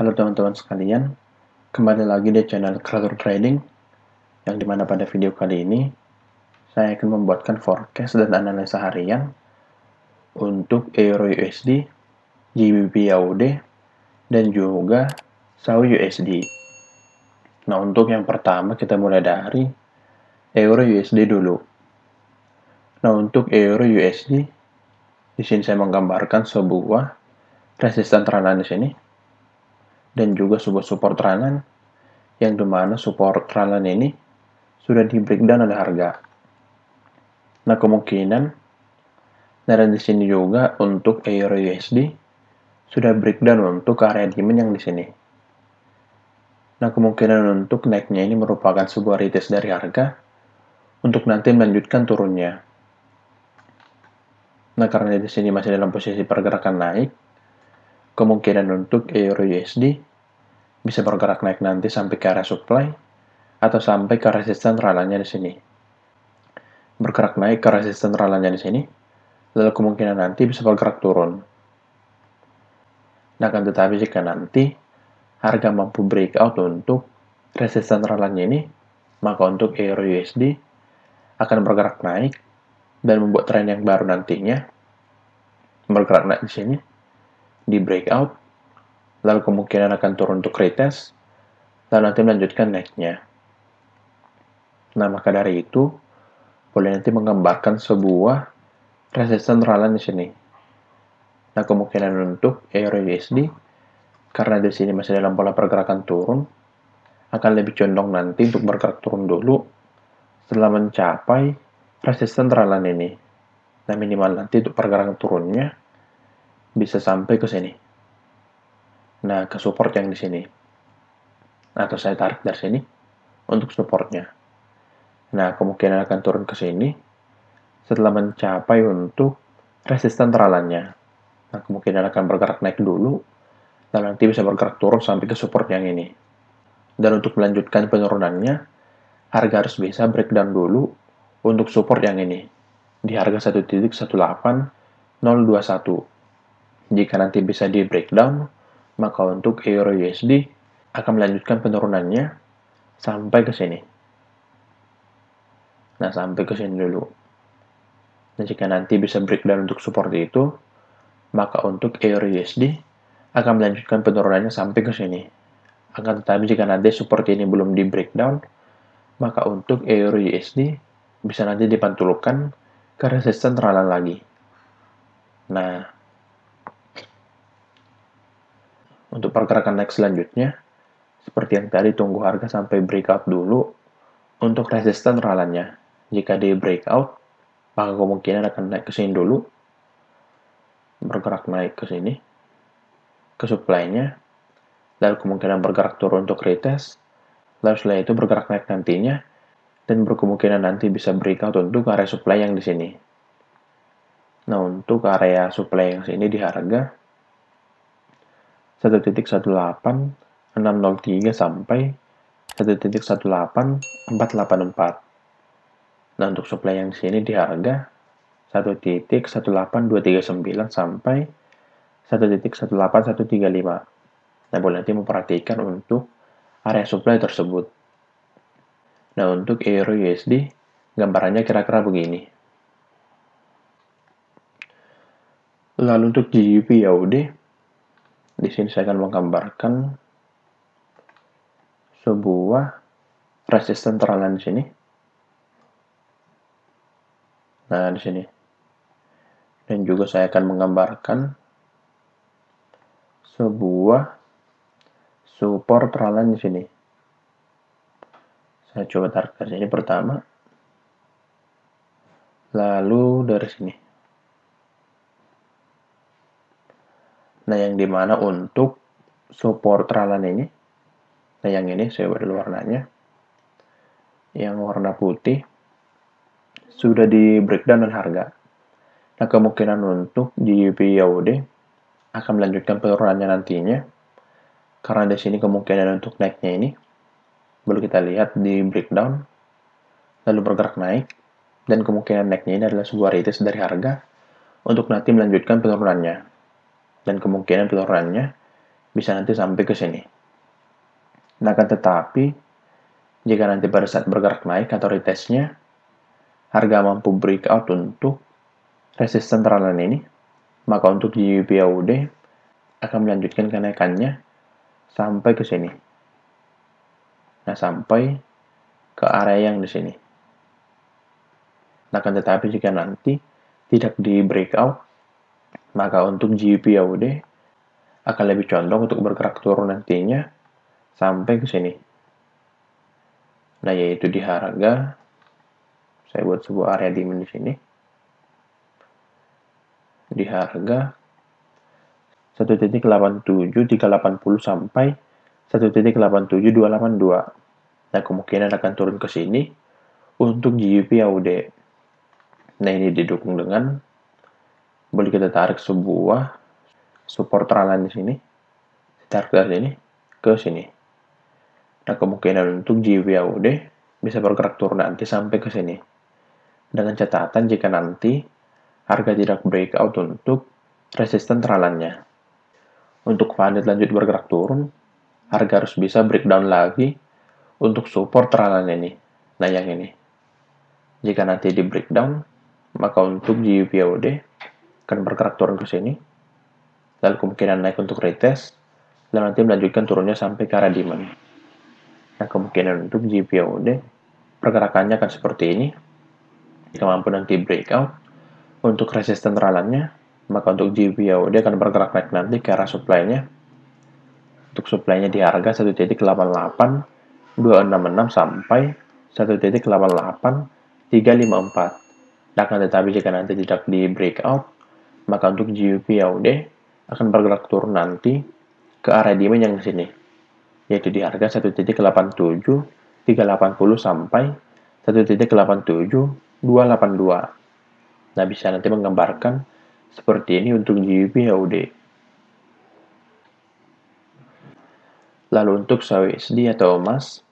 Halo teman-teman sekalian, kembali lagi di channel Color Trading, yang dimana pada video kali ini, saya akan membuatkan forecast dan analisa harian untuk Euro USD, GBP AUD, dan juga SAW USD. Nah, untuk yang pertama kita mulai dari Euro USD dulu. Nah, untuk Euro USD, di sini saya menggambarkan sebuah resisten terhadap di dan juga sebuah support run yang dimana support run ini sudah di breakdown oleh harga. Nah kemungkinan dari di sini juga untuk Euro USD sudah breakdown untuk area demand yang di sini. Nah kemungkinan untuk naiknya ini merupakan sebuah retest dari harga untuk nanti melanjutkan turunnya. Nah karena di sini masih dalam posisi pergerakan naik, kemungkinan untuk euro USD bisa bergerak naik nanti sampai ke area supply atau sampai ke resisten ralanya di sini. Bergerak naik ke resisten ralanya di sini, lalu kemungkinan nanti bisa bergerak turun. Nah, akan tetapi jika nanti harga mampu breakout untuk resisten ralanya ini, maka untuk euro USD akan bergerak naik dan membuat tren yang baru nantinya bergerak naik di sini di breakout, lalu kemungkinan akan turun untuk retest, lalu nanti melanjutkan naiknya. Nah, maka dari itu, boleh nanti menggambarkan sebuah resisten ralan di sini. Nah, kemungkinan untuk EURUSD, USD, karena di sini masih dalam pola pergerakan turun, akan lebih condong nanti untuk bergerak turun dulu setelah mencapai resisten ralan ini. Nah, minimal nanti untuk pergerakan turunnya bisa sampai ke sini. Nah, ke support yang di sini. Atau saya tarik dari sini untuk supportnya. Nah, kemungkinan akan turun ke sini setelah mencapai untuk resisten teralannya. Nah, kemungkinan akan bergerak naik dulu, dan nanti bisa bergerak turun sampai ke support yang ini. Dan untuk melanjutkan penurunannya, harga harus bisa breakdown dulu untuk support yang ini di harga 1.18021. Jika nanti bisa di breakdown, maka untuk Euro USD akan melanjutkan penurunannya sampai ke sini. Nah, sampai ke sini dulu. Dan jika nanti bisa breakdown untuk support itu, maka untuk Euro USD akan melanjutkan penurunannya sampai ke sini. Akan tetapi jika nanti support ini belum di breakdown, maka untuk Euro USD bisa nanti dipantulkan ke resisten terhalang lagi. Nah, untuk pergerakan naik selanjutnya, seperti yang tadi tunggu harga sampai breakout dulu untuk resisten ralannya. Jika di breakout, maka kemungkinan akan naik ke sini dulu, bergerak naik ke sini, ke supply-nya, lalu kemungkinan bergerak turun untuk retest, lalu setelah itu bergerak naik nantinya, dan berkemungkinan nanti bisa breakout untuk area supply yang di sini. Nah, untuk area supply yang sini di harga, 1.18 603 sampai 1.18484. Nah, untuk supply yang di sini di harga 1.18239 sampai 1.18135. Nah, boleh nanti memperhatikan untuk area supply tersebut. Nah, untuk Euro USD, gambarannya kira-kira begini. Lalu untuk GBP AUD, ya, di sini saya akan menggambarkan sebuah resisten teralan di sini. Nah, di sini. Dan juga saya akan menggambarkan sebuah support teralan di sini. Saya coba tarik dari sini pertama. Lalu dari sini. Nah, yang dimana untuk support ralan ini, nah yang ini saya beri warnanya, yang warna putih, sudah di breakdown dan harga. Nah, kemungkinan untuk GBP AUD akan melanjutkan penurunannya nantinya, karena di sini kemungkinan untuk naiknya ini, baru kita lihat di breakdown, lalu bergerak naik, dan kemungkinan naiknya ini adalah sebuah retest dari harga untuk nanti melanjutkan penurunannya dan kemungkinan peluruhannya bisa nanti sampai ke sini. Nah, akan tetapi, jika nanti pada saat bergerak naik atau retestnya, harga mampu breakout untuk resisten teralan ini, maka untuk GBPUD akan melanjutkan kenaikannya sampai ke sini. Nah, sampai ke area yang di sini. Nah, akan tetapi jika nanti tidak di breakout, maka untuk GBP AUD akan lebih condong untuk bergerak turun nantinya sampai ke sini. Nah, yaitu di harga saya buat sebuah area di di sini. Di harga 1.87380 sampai 1.87282. Nah, kemungkinan akan turun ke sini untuk GBP AUD. Nah, ini didukung dengan boleh kita tarik sebuah support ralan di sini tarik dari sini ke sini nah kemungkinan untuk JWAUD bisa bergerak turun nanti sampai ke sini dengan catatan jika nanti harga tidak breakout untuk resisten ralannya untuk valid lanjut bergerak turun harga harus bisa breakdown lagi untuk support ralannya ini nah yang ini jika nanti di breakdown maka untuk JWAUD akan bergerak turun ke sini, lalu kemungkinan naik untuk retest, dan nanti melanjutkan turunnya sampai ke arah demand. Nah, kemungkinan untuk GPOD, pergerakannya akan seperti ini. Jika mampu nanti breakout, untuk resisten ralannya, maka untuk GPOD akan bergerak naik nanti ke arah supply-nya. Untuk supply-nya di harga 1.88, 266 sampai 1.88, 354. Nah, akan tetapi jika nanti tidak di breakout, maka untuk GUP AUD akan bergerak turun nanti ke area demand yang sini, yaitu di harga 1.87380 sampai 1.87282. Nah, bisa nanti menggambarkan seperti ini untuk GUP AUD. Ya Lalu untuk USD atau emas,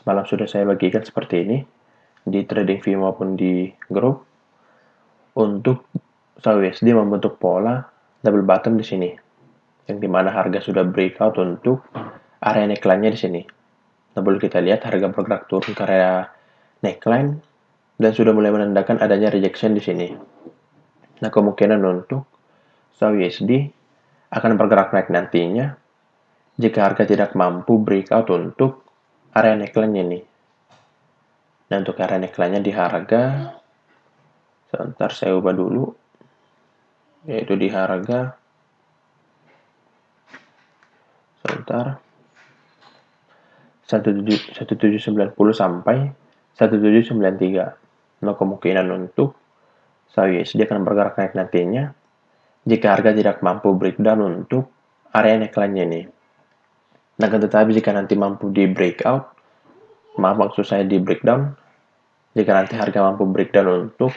semalam sudah saya bagikan seperti ini di trading view maupun di grup. Untuk USD membentuk pola double bottom di sini, yang dimana harga sudah breakout untuk area neckline-nya di sini. Nah, boleh kita lihat harga bergerak turun ke area neckline dan sudah mulai menandakan adanya rejection di sini. Nah, kemungkinan untuk USD akan bergerak naik nantinya jika harga tidak mampu breakout untuk area neckline ini. Nah, untuk area neckline-nya di harga, sebentar saya ubah dulu, yaitu di harga sebentar 1790 sampai 1793. no kemungkinan untuk saham USD akan bergerak naik nantinya jika harga tidak mampu breakdown untuk area naik lainnya ini. Nah, tetapi jika nanti mampu di breakout, maaf maksud saya di breakdown, jika nanti harga mampu breakdown untuk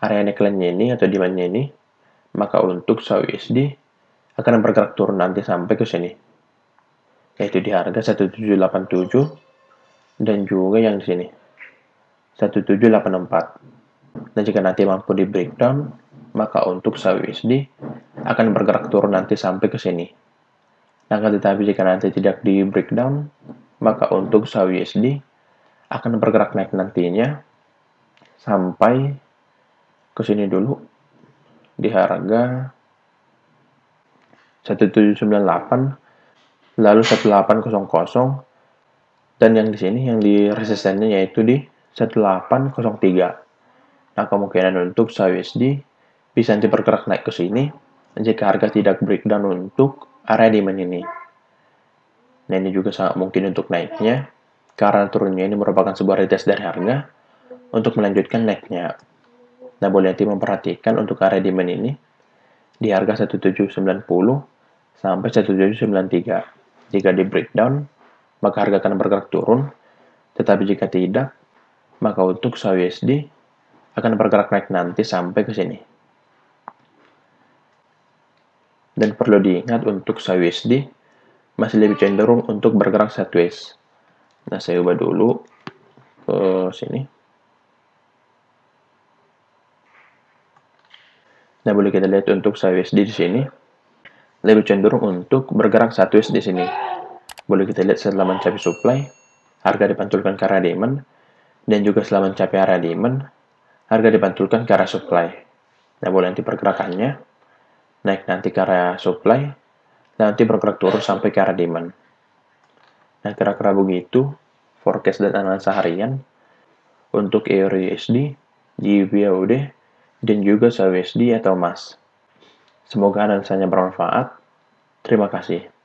area neckline ini atau demandnya ini, maka untuk sawi SD akan bergerak turun nanti sampai ke sini yaitu di harga 1787 dan juga yang di sini 1784 dan jika nanti mampu di breakdown maka untuk sawi SD akan bergerak turun nanti sampai ke sini Nah tetapi jika nanti tidak di breakdown maka untuk sawi SD akan bergerak naik nantinya sampai ke sini dulu di harga 1798 lalu 1800 dan yang di sini yang di resistennya yaitu di 1803. Nah, kemungkinan untuk USD bisa nanti bergerak naik ke sini jika harga tidak breakdown untuk area demand ini. Nah, ini juga sangat mungkin untuk naiknya karena turunnya ini merupakan sebuah retest dari harga untuk melanjutkan naiknya. Nah, boleh nanti memperhatikan untuk area demand ini di harga 1790 sampai 1793. Jika di breakdown, maka harga akan bergerak turun. Tetapi jika tidak, maka untuk USD akan bergerak naik nanti sampai ke sini. Dan perlu diingat untuk USD masih lebih cenderung untuk bergerak sideways. Nah, saya ubah dulu ke sini. Nah, boleh kita lihat untuk saya di sini lebih cenderung untuk bergerak sideways di sini. Boleh kita lihat setelah mencapai supply, harga dipantulkan ke arah demand, dan juga setelah mencapai arah demand, harga dipantulkan ke arah supply. Nah, boleh nanti pergerakannya, naik nanti ke arah supply, nanti bergerak turun sampai ke arah demand. Nah, kira-kira begitu, forecast dan analisa harian untuk EUR USD, GBAUD, dan juga sawesdi atau mas. Semoga analisanya bermanfaat. Terima kasih.